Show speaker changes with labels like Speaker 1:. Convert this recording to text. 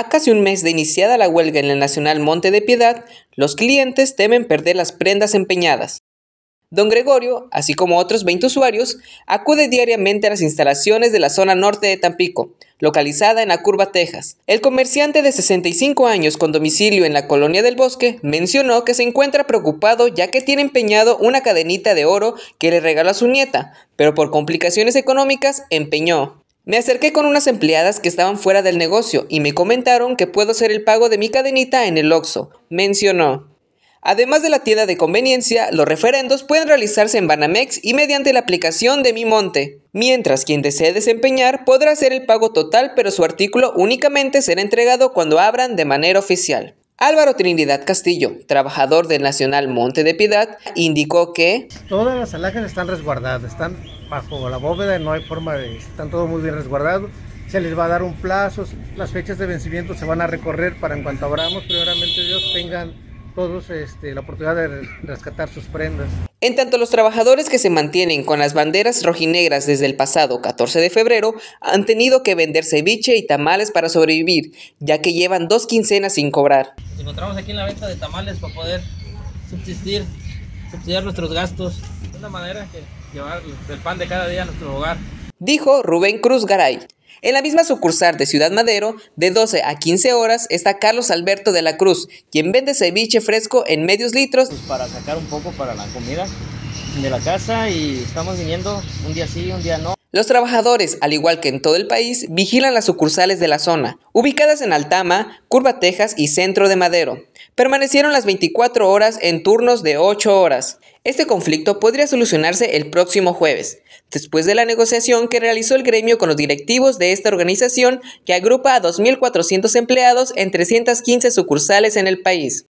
Speaker 1: A casi un mes de iniciada la huelga en el Nacional Monte de Piedad, los clientes temen perder las prendas empeñadas. Don Gregorio, así como otros 20 usuarios, acude diariamente a las instalaciones de la zona norte de Tampico, localizada en la Curva, Texas. El comerciante de 65 años con domicilio en la colonia del bosque mencionó que se encuentra preocupado ya que tiene empeñado una cadenita de oro que le regaló a su nieta, pero por complicaciones económicas empeñó. Me acerqué con unas empleadas que estaban fuera del negocio y me comentaron que puedo hacer el pago de mi cadenita en el Oxxo, mencionó. Además de la tienda de conveniencia, los referendos pueden realizarse en Banamex y mediante la aplicación de Mi Monte. Mientras quien desee desempeñar podrá hacer el pago total, pero su artículo únicamente será entregado cuando abran de manera oficial. Álvaro Trinidad Castillo, trabajador del Nacional Monte de Piedad, indicó que...
Speaker 2: Todas las alhajas están resguardadas, están bajo la bóveda, no hay forma de... Están todo muy bien resguardados, se les va a dar un plazo, las fechas de vencimiento se van a recorrer para en cuanto abramos, primeramente Dios, tengan este, la oportunidad de rescatar sus prendas.
Speaker 1: En tanto, los trabajadores que se mantienen con las banderas rojinegras desde el pasado 14 de febrero han tenido que vender ceviche y tamales para sobrevivir, ya que llevan dos quincenas sin cobrar.
Speaker 2: Nos encontramos aquí en la venta de tamales para poder subsistir, subsidiar nuestros gastos. Es una manera que llevar el pan de cada día a nuestro
Speaker 1: hogar dijo Rubén Cruz Garay. En la misma sucursal de Ciudad Madero, de 12 a 15 horas, está Carlos Alberto de la Cruz, quien vende ceviche fresco en medios litros. Pues para sacar un poco para la
Speaker 2: comida de la casa y estamos viniendo un día sí, un día
Speaker 1: no. Los trabajadores, al igual que en todo el país, vigilan las sucursales de la zona, ubicadas en Altama, Curva Texas y Centro de Madero. Permanecieron las 24 horas en turnos de 8 horas. Este conflicto podría solucionarse el próximo jueves, después de la negociación que realizó el gremio con los directivos de esta organización que agrupa a 2.400 empleados en 315 sucursales en el país.